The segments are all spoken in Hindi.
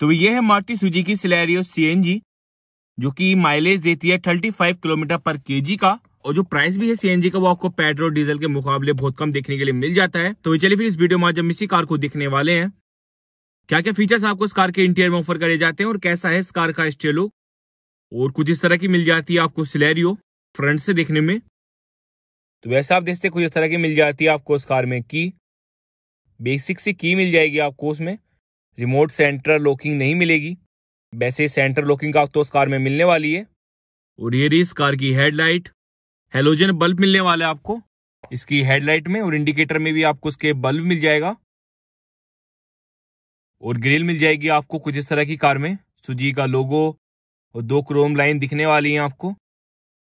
तो ये है सुजी की सिलेरियो सीएनजी जो कि माइलेज देती है thirty five kilometre per KG का और जो प्राइस भी है सीएनजी का वो आपको पेट्रोल डीजल के मुकाबले बहुत कम देखने के लिए मिल जाता है तो चलिए फिर इस वीडियो में आज हम इसी कार को देखने वाले हैं क्या क्या फीचर्स आपको इस कार के इंटीरियर में ऑफर करे जाते हैं और कैसा है इस कार का स्टेलो और कुछ इस तरह की मिल जाती है आपको सिलेरियो फ्रंट से देखने में तो वैसे आप देखते कुछ इस तरह की मिल जाती है आपको इस कार में की बेसिक सी की मिल जाएगी आपको उसमें रिमोट सेंटर लॉकिंग नहीं मिलेगी वैसे सेंटर लॉकिंग का तो उस कार में मिलने वाली है और ये रही इस कार की हेडलाइट हेलोजन बल्ब मिलने वाला है आपको इसकी हेडलाइट में और इंडिकेटर में भी आपको उसके बल्ब मिल जाएगा और ग्रिल मिल जाएगी आपको कुछ इस तरह की कार में सुजी का लोगो और दो क्रोम लाइन दिखने वाली है आपको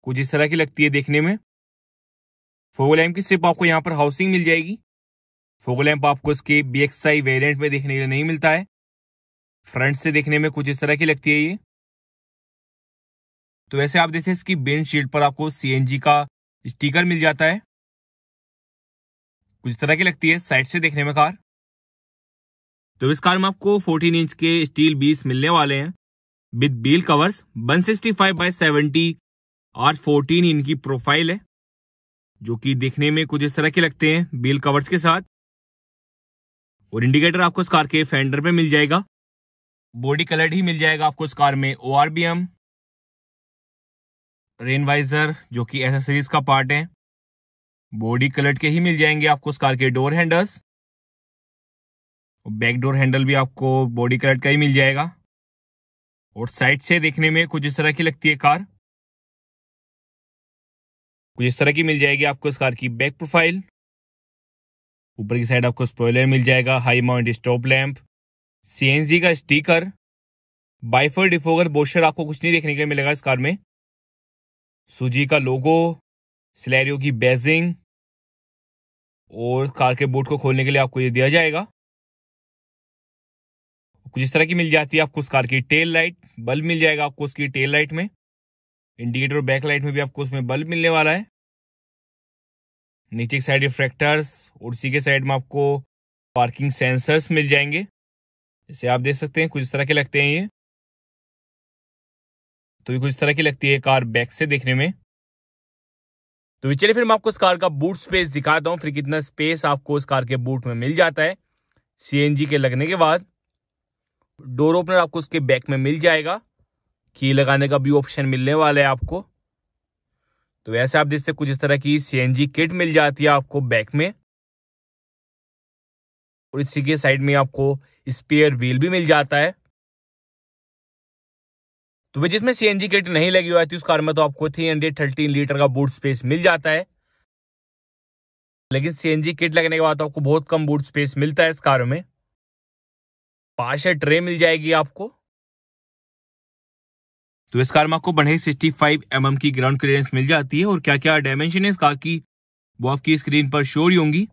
कुछ इस तरह की लगती है देखने में फोर की सिर्फ आपको यहाँ पर हाउसिंग मिल जाएगी फोगल आपको इसके बी वेरिएंट में देखने के लिए नहीं मिलता है फ्रंट से देखने में कुछ इस तरह की लगती है ये तो वैसे आप देखते हैं इसकी बेंड पर आपको सीएनजी का स्टिकर मिल जाता है कुछ तरह की लगती है साइड से देखने में कार तो इस कार में आपको 14 इंच के स्टील बीस मिलने वाले हैं with wheel covers 165 sixty five by seventy R fourteen इनकी प्रोफाइल है जो कि देखने में कुछ इस तरह के लगते हैं बील कवर्स के साथ और इंडिकेटर आपको इस कार के फेंडर पे मिल जाएगा बॉडी कलर ही मिल जाएगा आपको इस कार में O R V M rain visor जो कि एसेसरीज का पार्ट है बॉडी कलर के ही मिल जाएंगे आपको इस कार के door handles back door handle भी आपको बॉडी कलर का ही मिल जाएगा और साइड से देखने में कुछ इस तरह की लगती है कार कुछ इस तरह की मिल जाएगी आपको इस कार की बैक प्रोफाइल ऊपर की साइड आपको स्पॉयलर मिल जाएगा high mount stop lamp CNG का स्टीकर बाइफर डिफोगर बोशर आपको कुछ नहीं देखने के मिलेगा इस कार में सूजी का लोगो स्लैरियो की बेजिंग और कार के बोर्ड को खोलने के लिए आपको ये दिया जाएगा कुछ इस तरह की मिल जाती है आपको उस कार की टेल लाइट बल्ब मिल जाएगा आपको उसकी टेल लाइट में इंडिकेटर और बैक लाइट में भी आपको उसमें बल्ब मिलने वाला है नीचे की साइड रिफ्रेक्टर्स और के साइड में आपको पार्किंग सेंसर्स मिल जाएंगे जैसे आप देख सकते हैं कुछ इस तरह के लगते हैं ये तो ये कुछ इस तरह की लगती है कार बैक से देखने में तो चलिए फिर मैं आपको इस कार का बूट स्पेस दिखाता हूँ फिर कितना स्पेस आपको इस कार के बूट में मिल जाता है सी के लगने के बाद डोर ओपनर आपको उसके बैक में मिल जाएगा की लगाने का भी ऑप्शन मिलने वाला है आपको तो वैसे आप देखते कुछ इस तरह की सी किट मिल जाती है आपको बैक में और इसी के साइड में आपको स्पेयर व्हील भी मिल जाता है तो वे जिसमें सी एन जी किट नहीं लगी हुआ थी उस कार में तो आपको थ्री हंड्रेड थर्टीन लीटर का बूट स्पेस मिल जाता है लेकिन सीएनजी किट लगने के बाद आपको बहुत कम बूट स्पेस मिलता है इस कार में पास ट्रे मिल जाएगी आपको तो इस कार में आपको बढ़े सिक्सटी फाइव एम की ग्राउंड क्लियरेंस मिल जाती है और क्या क्या डायमेंशन है इस कार की वो आपकी स्क्रीन पर शोर होंगी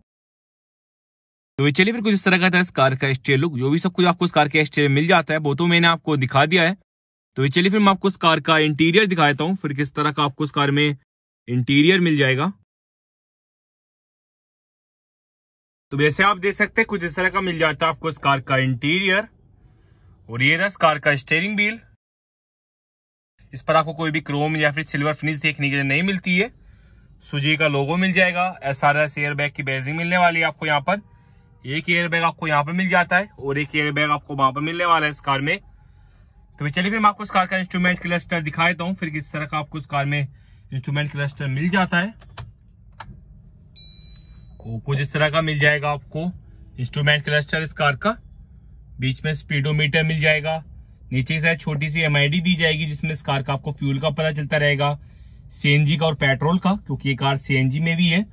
तो ये चलिए फिर कुछ इस तरह का था इस कार का स्टेयर लुक जो भी सब कुछ आपको इस कार के स्टेयर मिल जाता है वो तो मैंने आपको दिखा दिया है तो ये चलिए फिर मैं आपको इस कार का इंटीरियर दिखाता हूँ फिर किस तरह का आपको इस कार में इंटीरियर मिल जाएगा तो वैसे आप देख सकते हैं कुछ इस तरह का मिल जाता है आपको इस कार का इंटीरियर और ये ना इस कार का स्टेयरिंग व्हील इस पर आपको कोई भी क्रोम या फिर सिल्वर फिनिश देखने के लिए नहीं मिलती है सुजी का लोगो मिल जाएगा S R S air bag की बेजिंग मिलने वाली है आपको यहाँ पर एक एयर एयरबैग आपको यहाँ पे मिल जाता है और एक एयरबैग आपको वहां पर मिलने वाला है इस कार में तो चलिए फिर मैं आपको इस कार का इंस्ट्रूमेंट क्लस्टर दिखा देता हूँ फिर किस तरह का आपको इस कार में इंस्ट्रूमेंट क्लस्टर मिल जाता है कुछ इस तरह का मिल जाएगा आपको इंस्ट्रूमेंट क्लस्टर इस कार का बीच में स्पीडोमीटर मिल जाएगा नीचे से छोटी सी एम दी जाएगी जिसमें इस कार का आपको फ्यूल का पता चलता रहेगा सीएनजी का और पेट्रोल का क्योंकि ये कार सीएनजी में भी है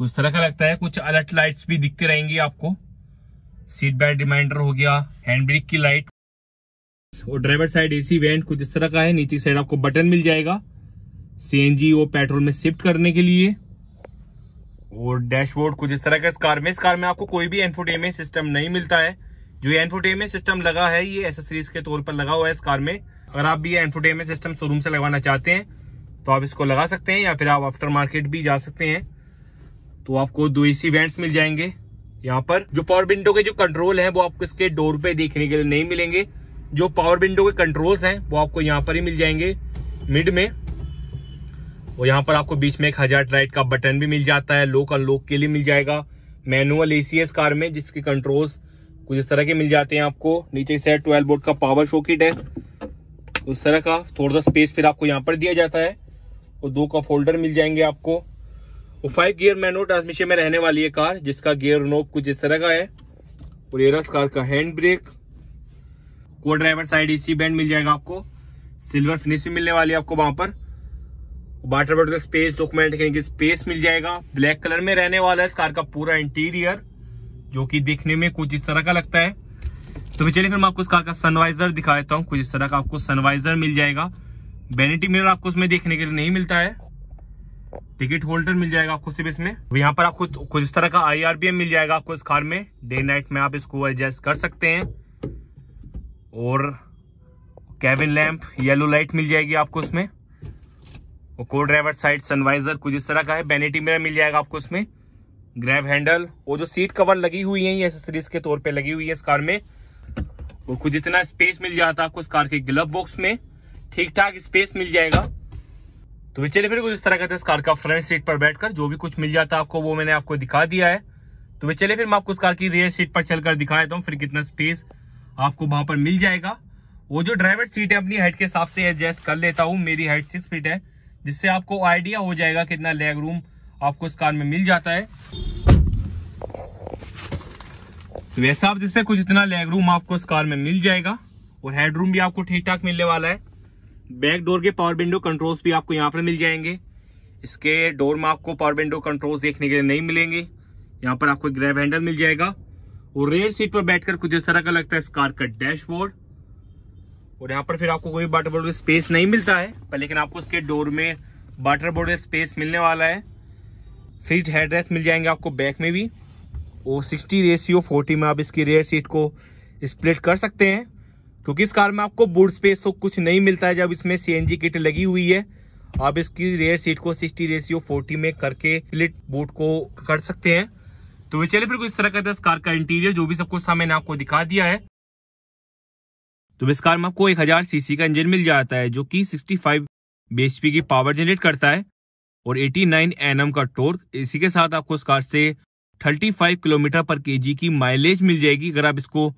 कुछ तरह का लगता है कुछ अलर्ट लाइट्स भी दिखती रहेंगी आपको सीट बेल्ट रिमाइंडर हो गया हैंड ब्रेक की लाइट और ड्राइवर साइड एसी वेंट कुछ इस तरह का है नीचे साइड आपको बटन मिल जाएगा सीएनजी और पेट्रोल में शिफ्ट करने के लिए और डैशबोर्ड कुछ इस तरह का इस कार में इस कार में आपको कोई भी एनफोटेमेंट सिस्टम नहीं मिलता है जो एनफोटेमेंट सिस्टम लगा है ये एसेसरीज के तौर पर लगा हुआ है इस कार में अगर आप भी एनफोटेमेंट सिस्टम शोरूम से लगवाना चाहते हैं तो आप इसको लगा सकते हैं या फिर आप आफ्टर मार्केट भी जा सकते हैं तो आपको दो एसी वेंट्स मिल जाएंगे यहाँ पर जो पावर विंडो के जो कंट्रोल है वो आपको इसके डोर पे देखने के लिए नहीं मिलेंगे जो पावर विंडो के कंट्रोल्स हैं वो आपको यहाँ पर ही मिल जाएंगे मिड में और यहाँ पर आपको बीच में एक हजार का बटन भी मिल जाता है लोक अनलोक के लिए मिल जाएगा मैनुअल एसीएस कार में जिसके कंट्रोल्स कुछ इस तरह के मिल जाते हैं आपको नीचे से ट्वेल्व बोर्ड का पावर शोकिट है उस तरह का थोड़ा सा स्पेस फिर आपको यहाँ पर दिया जाता है और दो का फोल्डर मिल जाएंगे आपको वो फाइव गियर मैनुअल ट्रांसमिशन में रहने वाली है कार जिसका गियर नोब कुछ इस तरह का है और एरस कार का हैंड ब्रेक को ड्राइवर साइड इसी बैंड मिल जाएगा आपको सिल्वर फिनिश भी मिलने वाली है आपको वहां पर वाटर बोर्ड का स्पेस डॉक्यूमेंट कहेंगे स्पेस मिल जाएगा ब्लैक कलर में रहने वाला है इस कार का पूरा इंटीरियर जो कि देखने में कुछ इस तरह का लगता है तो फिर चलिए फिर मैं आपको इस कार का सनवाइजर दिखा देता हूँ कुछ इस तरह का आपको सनवाइजर मिल जाएगा बेनिटी मिरर आपको उसमें देखने के लिए नहीं मिलता है टिकट होल्डर मिल जाएगा आपको सिर्फ इसमें यहाँ पर आपको कुछ इस तरह का आईआरबीएम मिल जाएगा आपको इस कार में डे नाइट में आप इसको एडजस्ट कर सकते हैं और कैबिन लैंप येलो लाइट मिल जाएगी आपको इसमें और को ड्राइवर साइड सनवाइजर कुछ इस तरह का है बेनेटी मिरर मिल जाएगा आपको इसमें ग्रैब हैंडल और जो सीट कवर लगी हुई है ये एसेसरीज के तौर पे लगी हुई है इस कार में और कुछ इतना स्पेस मिल जाता है आपको इस कार के ग्लब बॉक्स में ठीक ठाक स्पेस मिल जाएगा तो चलिए फिर कुछ इस तरह कहते हैं इस कार का फ्रंट सीट पर बैठकर जो भी कुछ मिल जाता है आपको वो मैंने आपको दिखा दिया है तो वे चले फिर मैं आपको उस कार की रियर सीट पर चलकर दिखा देता हूँ फिर कितना स्पेस आपको वहां पर मिल जाएगा वो जो ड्राइवर सीट है अपनी हाइट के हिसाब से एडजस्ट कर लेता हूँ मेरी हाइट सिक्स फीट है जिससे आपको आइडिया हो जाएगा कितना लेग रूम आपको इस कार में मिल जाता है तो वैसा आप जिससे कुछ इतना लेग रूम आपको इस कार में मिल जाएगा और हेड रूम भी आपको ठीक ठाक मिलने वाला है बैक डोर के पावर विंडो कंट्रोल्स भी आपको यहाँ पर मिल जाएंगे इसके डोर में आपको पावर विंडो कंट्रोल्स देखने के लिए नहीं मिलेंगे यहाँ पर आपको ग्रैब हैंडल मिल जाएगा और रेयर सीट पर बैठकर कुछ इस तरह का लगता है इस कार का डैशबोर्ड और यहाँ पर फिर आपको कोई वाटर बोर्ड स्पेस नहीं मिलता है पर लेकिन आपको इसके डोर में वाटर बोर्ड स्पेस मिलने वाला है फ्रिज हेड मिल जाएंगे आपको बैक में भी और सिक्सटी रेसियो फोर्टी में आप इसकी रेयर सीट को स्प्लिट कर सकते हैं क्योंकि इस कार में आपको बूट स्पेस तो कुछ नहीं मिलता है जब इसमें सीएनजी किट लगी हुई है आप इसकी रेयर सीट को 60 रेसियो 40 में करके स्लिट बूट को कर सकते हैं तो चलिए फिर कुछ इस तरह का था इस कार का इंटीरियर जो भी सब कुछ था मैंने आपको दिखा दिया है तो इस कार में आपको 1000 सीसी का इंजन मिल जाता है जो कि 65 बीएचपी की पावर जनरेट करता है और 89 एनएम का टोर्क इसी के साथ आपको इस कार से 35 किलोमीटर पर केजी की माइलेज मिल जाएगी अगर आप इसको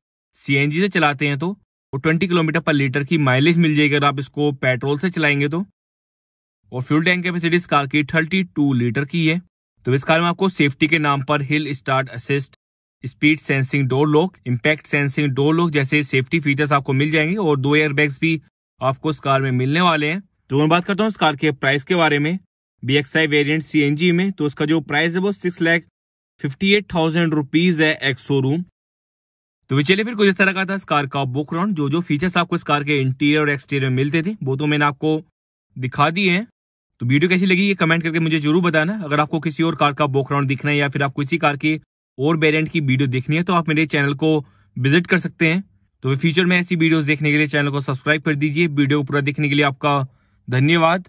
सीएनजी से चलाते हैं तो और 20 किलोमीटर पर लीटर की माइलेज मिल जाएगी अगर आप इसको पेट्रोल से चलाएंगे तो और फ्यूल टैंक कैपेसिटी इस कार की टू लीटर की है तो इस कार में आपको सेफ्टी के नाम पर hill start assist speed sensing door lock impact sensing door lock जैसे सेफ्टी फीचर्स आपको मिल जाएंगे और दो बैग्स भी आपको इस कार में मिलने वाले हैं तो मैं बात करता हूँ इस कार के प्राइस के बारे में V X I variant C N G में तो उसका जो प्राइस है वो six lakh fifty eight thousand rupees है एक्सो रूम तो वे चलिए फिर कुछ इस तरह का था इस कार का बुक राउंड जो जो फीचर्स आपको इस कार के इंटीरियर और एक्सटीरियर में मिलते थे वो तो मैंने आपको दिखा दिए हैं तो वीडियो कैसी लगी ये कमेंट करके मुझे जरूर बताना अगर आपको किसी और कार का बुक राउंड दिखना है या फिर आपको इसी कार की और वेरियंट की वीडियो देखनी है तो आप मेरे चैनल को विजिट कर सकते हैं तो फ्यूचर में ऐसी वीडियोस देखने के लिए चैनल को सब्सक्राइब कर दीजिए वीडियो को पूरा देखने के लिए आपका धन्यवाद